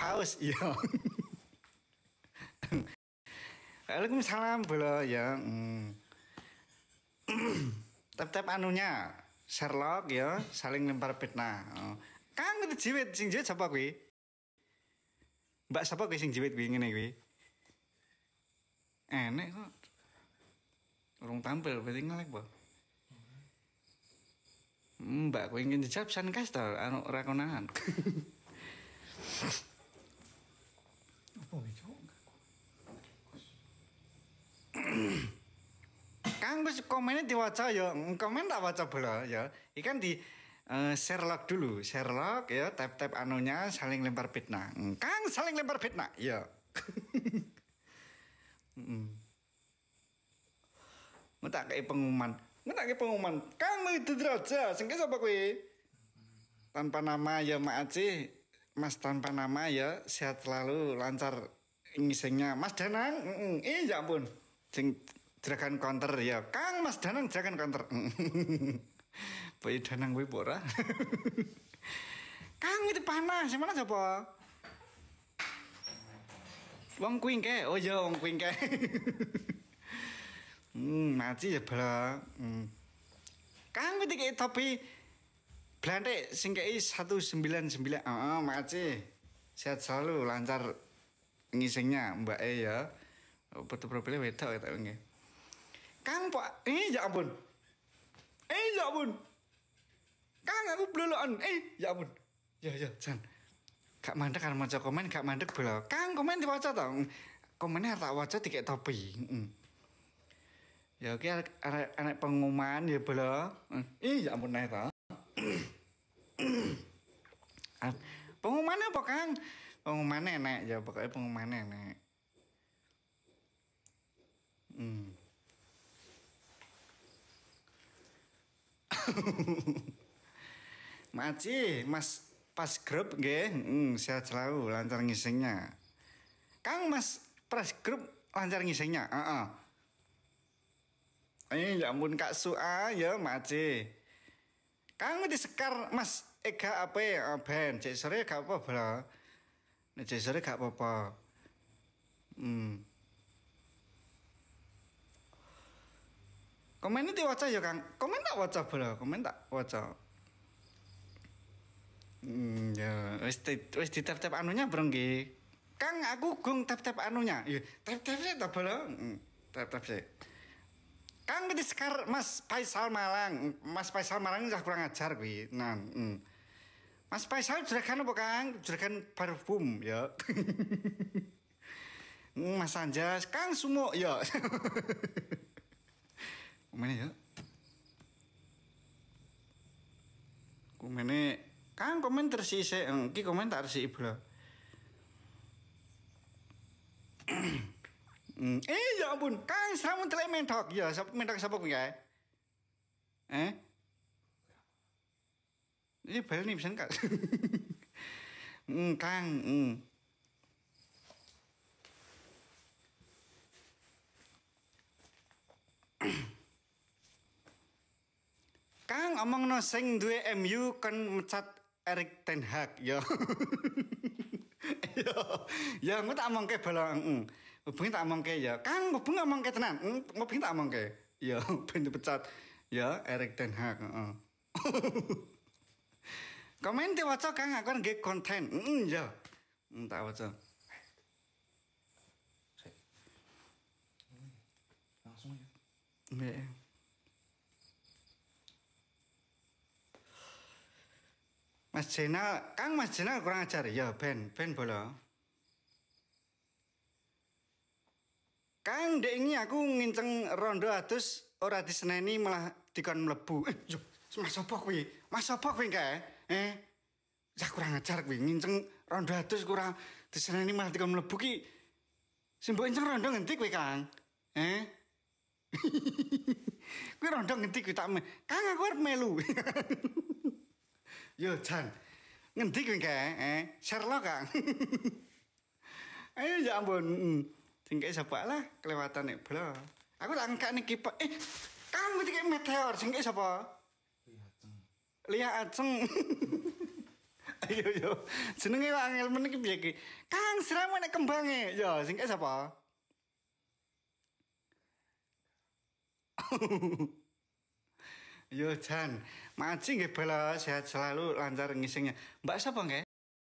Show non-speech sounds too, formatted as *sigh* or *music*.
paus iya. ya, Waalaikumsalam bolo ya tep tap anunya Sherlock ya saling lempar fitnah oh. kang itu jiwit sing jiwit siapa kui mbak siapa kui sing jiwit kui ngene kui enek kok urung tampil berarti ngelek bo mbak kui ingin jawab san kastel anu rakonahan *laughs* komennya diwaca ya komen tak waca bola ya ikan di uh, Sherlock dulu Sherlock ya tap tap anunya saling lempar fitnah kang saling lempar fitnah ya *laughs* mm. tak kayak pengumuman tak kayak pengumuman kang itu derajat sengke siapa kue tanpa nama ya Mak sih, Mas tanpa nama ya sehat selalu lancar ngisengnya Mas Danang mm -mm. eh ya ampun sing Dragon konter ya. Kang Mas Danang Dragon counter. *laughs* Bayi Danang gue ora. *laughs* Kang itu panas, mana siapa? Wong kuing ke, Oh ya wong kuing ke. *laughs* hmm, mati ya bro. Hmm. Kang itu kayak topi belante singkei satu 199. sembilan, oh, mati. Sehat selalu, lancar ngisengnya Mbak E ya. betul-betul wedok tak nggih. Kang Pak, eh ya ampun. Eh ya ampun. Kang aku blolokan. Eh ya ampun. Ya ya, Jan. kak mandek kan maca komen, kak mandek belo. Kang komen diwaca to. Komennya tak waca dikek topi. Mm. Ya oke anak pengumuman ya belo. Eh mm. ya ampun nae to. pengumumannya apa Kang? pengumuman naik ya pokoknya pengumumannya enak. Mm. *laughs* Maci, Mas pas grup nggih, hmm, sehat selalu, lancar ngisingnya. Kang Mas pas grup lancar ngisingnya. Heeh. Uh -uh. Eh, ya ampun Kak Sua ya Maci. Kang sekar, Mas Ega apa ya eh, Ben? Cek sore gak apa-apa. Nek sore gak apa-apa. Hmm. Komen itu waca ya Kang. Komen tak waca bro, komen tak waca. Hmm, ya wis di, wis di tap-tap anunya bro nggih. Kang aku gung tap-tap anunya. Ya tap-tap sih tak bola. Hmm, tap-tap sih. Kang di sekar Mas Paisal Malang. Mas Paisal Malang udah kurang ajar gue, Nah, hmm. Mas Faisal juragan apa Kang? Juragan parfum ya. *laughs* Hmm, Mas Anjas, Kang Sumo ya. *laughs* Kumene ya. Kumene kan komen tersise engki eh, komentar si resi ibla. *clears throat* eh ya ampun, kan selamun telek mentok ya, sapa mentok sapa kuwi ya? Eh? Ini bel nih bisa enggak? *laughs* Hmm, Kang, hmm. *clears throat* Kang omong no sing duwe MU kan mecat Erik Ten Hag yo. *laughs* yo, ya aku tak omongke balong. Hubungi tak ke yo. Kang hubungi omongke tenan. punya mm, tak omongke. Ya *laughs* ben dipecat ya Erik Ten Hag, heeh. *laughs* Komen diwaca Kang aku kan nggih konten. yo. ya. Tak waca. Langsung ya. Mbak. Mas Jenal, Kang Mas Jenal kurang ajar. Ya, Ben, Ben bolo. Kang dek ini aku nginceng rondo atus ora diseneni malah dikon mlebu. Eh, Mas sapa kuwi? Mas sapa kuwi kae? Eh, ya kurang ajar kuwi nginceng rondo atus kurang diseneni malah dikon mlebu ki. Sing mbok inceng rondo ngendi kuwi, Kang? Eh? *laughs* kuwi rondo ngendi kuwi tak Kang aku arep melu. *laughs* Yo Chan, Ngendi kan kae? Eh, Sherlock Kang. Ayo ya ampun. Singkai siapa lah kelewatan nih bro. Aku tak angkat nih kipak. Eh, kang ngerti kayak meteor. Singkai siapa? Lihat, Aceng. Ayo yo, jenenge Angel menikmati, piye Kang siramu nek kembange. Yo, singkai siapa? Yo Chan, mancing nggih bala sehat selalu lancar ngisingnya. Mbak siapa nggak?